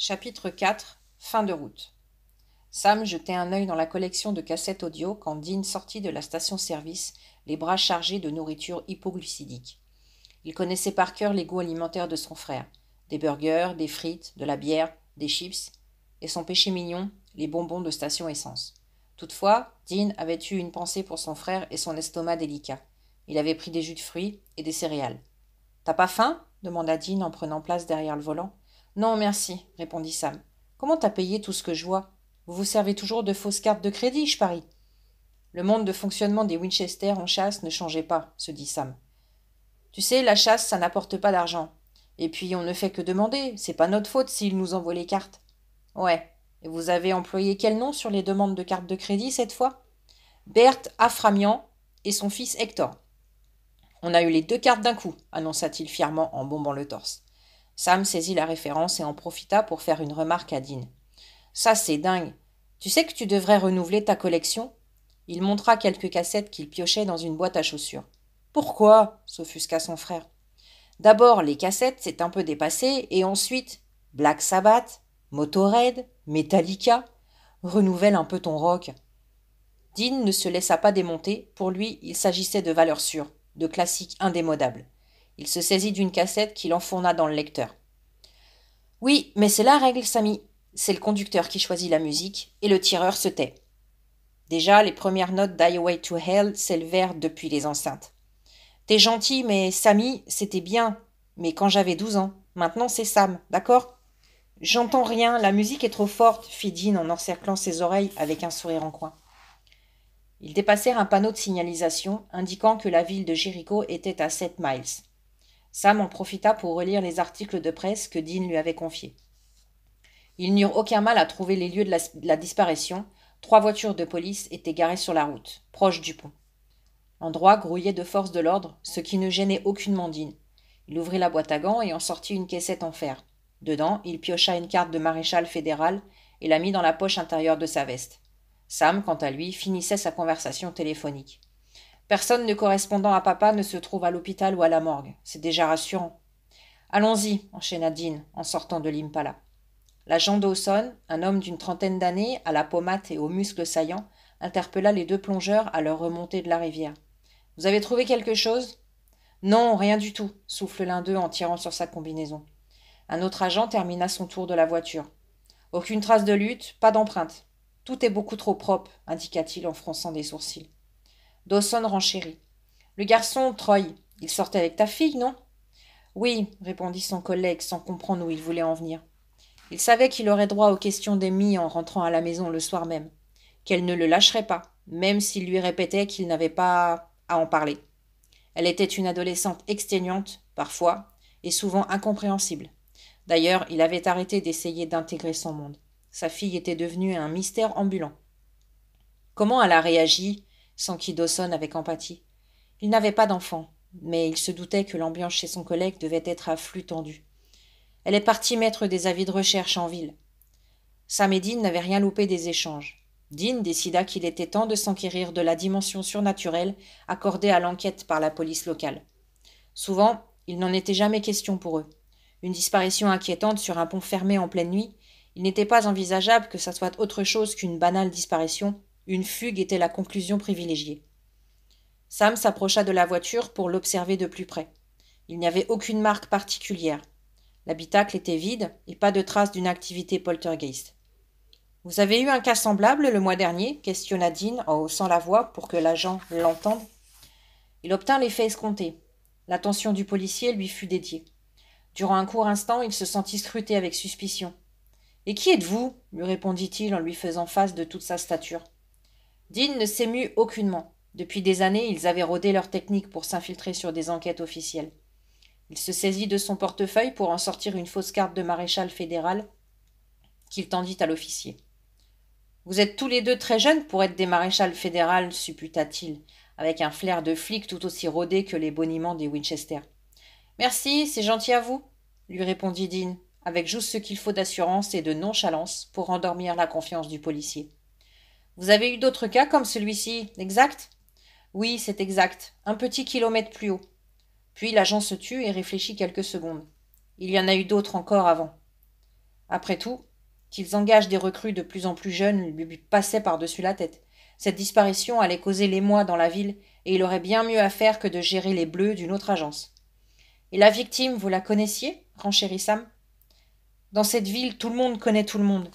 Chapitre 4 Fin de route. Sam jetait un œil dans la collection de cassettes audio quand Dean sortit de la station-service, les bras chargés de nourriture hypoglucidique. Il connaissait par cœur les goûts alimentaires de son frère des burgers, des frites, de la bière, des chips, et son péché mignon, les bonbons de station essence. Toutefois, Dean avait eu une pensée pour son frère et son estomac délicat. Il avait pris des jus de fruits et des céréales. T'as pas faim demanda Dean en prenant place derrière le volant. Non, merci, répondit Sam. Comment t'as payé tout ce que je vois Vous vous servez toujours de fausses cartes de crédit, je parie. Le monde de fonctionnement des Winchester en chasse ne changeait pas, se dit Sam. Tu sais, la chasse, ça n'apporte pas d'argent. Et puis on ne fait que demander, c'est pas notre faute s'ils nous envoient les cartes. Ouais. Et vous avez employé quel nom sur les demandes de cartes de crédit cette fois Berthe Aframian et son fils Hector. On a eu les deux cartes d'un coup, annonça-t-il fièrement en bombant le torse. Sam saisit la référence et en profita pour faire une remarque à Dean. Ça, c'est dingue. Tu sais que tu devrais renouveler ta collection Il montra quelques cassettes qu'il piochait dans une boîte à chaussures. Pourquoi s'offusqua son frère. D'abord, les cassettes, c'est un peu dépassé, et ensuite, Black Sabbath, Motorhead, Metallica. Renouvelle un peu ton rock. Dean ne se laissa pas démonter, pour lui, il s'agissait de valeurs sûres, de classiques indémodables. Il se saisit d'une cassette qu'il enfourna dans le lecteur. Oui, mais c'est la règle, Samy. C'est le conducteur qui choisit la musique, et le tireur se tait. Déjà, les premières notes Away to Hell s'élevèrent depuis les enceintes. T'es gentil, mais Sammy, c'était bien. Mais quand j'avais douze ans, maintenant c'est Sam, d'accord J'entends rien, la musique est trop forte, fit Dean en encerclant ses oreilles avec un sourire en coin. Ils dépassèrent un panneau de signalisation indiquant que la ville de Jéricho était à sept miles. Sam en profita pour relire les articles de presse que Dean lui avait confiés. Ils n'eurent aucun mal à trouver les lieux de la, disparition. Trois voitures de police étaient garées sur la route, proche du pont. L'endroit grouillait de force de l'ordre, ce qui ne gênait aucunement Dean. Il ouvrit la boîte à gants et en sortit une caissette en fer. Dedans, il piocha une carte de maréchal fédéral et la mit dans la poche intérieure de sa veste. Sam, quant à lui, finissait sa conversation téléphonique. Personne ne correspondant à papa ne se trouve à l'hôpital ou à la morgue. C'est déjà rassurant. Allons-y, enchaîna Dean en sortant de l'Impala. L'agent Dawson, un homme d'une trentaine d'années, à la pommade et aux muscles saillants, interpella les deux plongeurs à leur remontée de la rivière. Vous avez trouvé quelque chose Non, rien du tout, souffle l'un d'eux en tirant sur sa combinaison. Un autre agent termina son tour de la voiture. Aucune trace de lutte, pas d'empreinte. Tout est beaucoup trop propre, indiqua-t-il en fronçant des sourcils. Dawson renchérit. Le garçon, Troy, il sortait avec ta fille, non Oui, répondit son collègue sans comprendre où il voulait en venir. Il savait qu'il aurait droit aux questions d'Emmy en rentrant à la maison le soir même, qu'elle ne le lâcherait pas, même s'il lui répétait qu'il n'avait pas à en parler. Elle était une adolescente exténuante, parfois, et souvent incompréhensible. D'ailleurs, il avait arrêté d'essayer d'intégrer son monde. Sa fille était devenue un mystère ambulant. Comment elle a réagi s'enquit Dawson avec empathie. Il n'avait pas d'enfant, mais il se doutait que l'ambiance chez son collègue devait être à flux tendu. Elle est partie mettre des avis de recherche en ville. Sam et Dean n'avaient rien loupé des échanges. Dean décida qu'il était temps de s'enquérir de la dimension surnaturelle accordée à l'enquête par la police locale. Souvent, il n'en était jamais question pour eux. Une disparition inquiétante sur un pont fermé en pleine nuit, il n'était pas envisageable que ça soit autre chose qu'une banale disparition une fugue était la conclusion privilégiée. Sam s'approcha de la voiture pour l'observer de plus près. Il n'y avait aucune marque particulière. L'habitacle était vide et pas de traces d'une activité poltergeist. Vous avez eu un cas semblable le mois dernier questionna Dean en haussant la voix pour que l'agent l'entende. Il obtint l'effet escompté. L'attention du policier lui fut dédiée. Durant un court instant, il se sentit scruté avec suspicion. Et qui êtes-vous lui répondit-il en lui faisant face de toute sa stature. Dean ne s'émut aucunement. Depuis des années, ils avaient rodé leur technique pour s'infiltrer sur des enquêtes officielles. Il se saisit de son portefeuille pour en sortir une fausse carte de maréchal fédéral qu'il tendit à l'officier. Vous êtes tous les deux très jeunes pour être des maréchals fédérales, supputa-t-il, avec un flair de flic tout aussi rodé que les boniments des Winchester. Merci, c'est gentil à vous, lui répondit Dean, avec juste ce qu'il faut d'assurance et de nonchalance pour endormir la confiance du policier. Vous avez eu d'autres cas comme celui-ci, exact Oui, c'est exact. Un petit kilomètre plus haut. Puis l'agent se tue et réfléchit quelques secondes. Il y en a eu d'autres encore avant. Après tout, qu'ils engagent des recrues de plus en plus jeunes lui passait par-dessus la tête. Cette disparition allait causer l'émoi dans la ville, et il aurait bien mieux à faire que de gérer les bleus d'une autre agence. Et la victime, vous la connaissiez renchérissam Sam. Dans cette ville, tout le monde connaît tout le monde.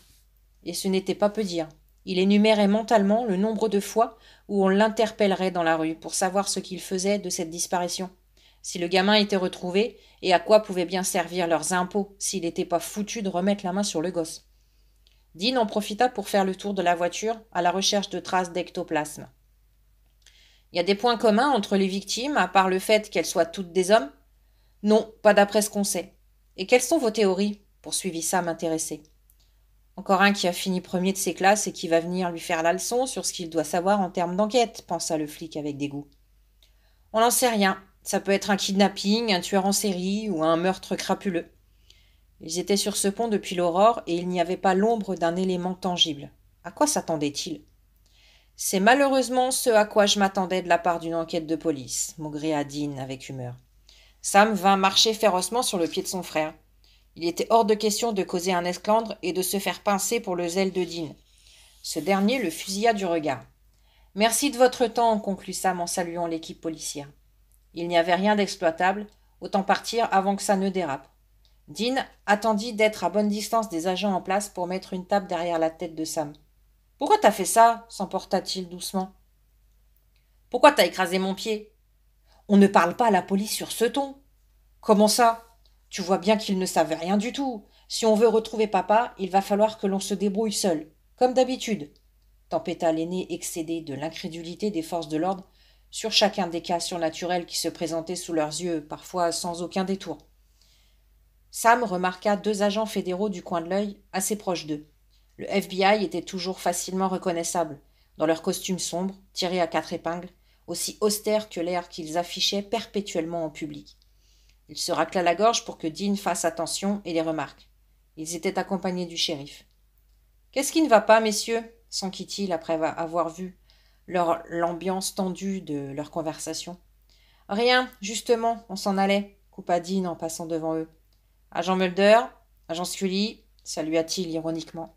Et ce n'était pas peu dire. Il énumérait mentalement le nombre de fois où on l'interpellerait dans la rue pour savoir ce qu'il faisait de cette disparition, si le gamin était retrouvé et à quoi pouvaient bien servir leurs impôts s'il n'était pas foutu de remettre la main sur le gosse. Dean en profita pour faire le tour de la voiture à la recherche de traces d'ectoplasme. Il y a des points communs entre les victimes, à part le fait qu'elles soient toutes des hommes Non, pas d'après ce qu'on sait. Et quelles sont vos théories poursuivit Sam intéressé. Encore un qui a fini premier de ses classes et qui va venir lui faire la leçon sur ce qu'il doit savoir en termes d'enquête, pensa le flic avec dégoût. On n'en sait rien. Ça peut être un kidnapping, un tueur en série ou un meurtre crapuleux. Ils étaient sur ce pont depuis l'aurore et il n'y avait pas l'ombre d'un élément tangible. À quoi s'attendait-il C'est malheureusement ce à quoi je m'attendais de la part d'une enquête de police, maugréa Dean avec humeur. Sam vint marcher férocement sur le pied de son frère. Il était hors de question de causer un esclandre et de se faire pincer pour le zèle de Dean. Ce dernier le fusilla du regard. Merci de votre temps, conclut Sam en saluant l'équipe policière. Il n'y avait rien d'exploitable, autant partir avant que ça ne dérape. Dean attendit d'être à bonne distance des agents en place pour mettre une table derrière la tête de Sam. Pourquoi t'as fait ça s'emporta-t-il doucement. Pourquoi t'as écrasé mon pied On ne parle pas à la police sur ce ton. Comment ça tu vois bien qu'ils ne savent rien du tout. Si on veut retrouver papa, il va falloir que l'on se débrouille seul, comme d'habitude. Tempêta l'aîné excédé de l'incrédulité des forces de l'ordre sur chacun des cas surnaturels qui se présentaient sous leurs yeux, parfois sans aucun détour. Sam remarqua deux agents fédéraux du coin de l'œil, assez proches d'eux. Le FBI était toujours facilement reconnaissable, dans leurs costume sombre, tirés à quatre épingles, aussi austère que l'air qu'ils affichaient perpétuellement en public. Il se racla la gorge pour que Dean fasse attention et les remarque. Ils étaient accompagnés du shérif. Qu'est-ce qui ne va pas, messieurs s'enquit-il après avoir vu l'ambiance tendue de leur conversation. Rien, justement, on s'en allait, coupa Dean en passant devant eux. Agent Mulder, agent Scully, salua-t-il ironiquement.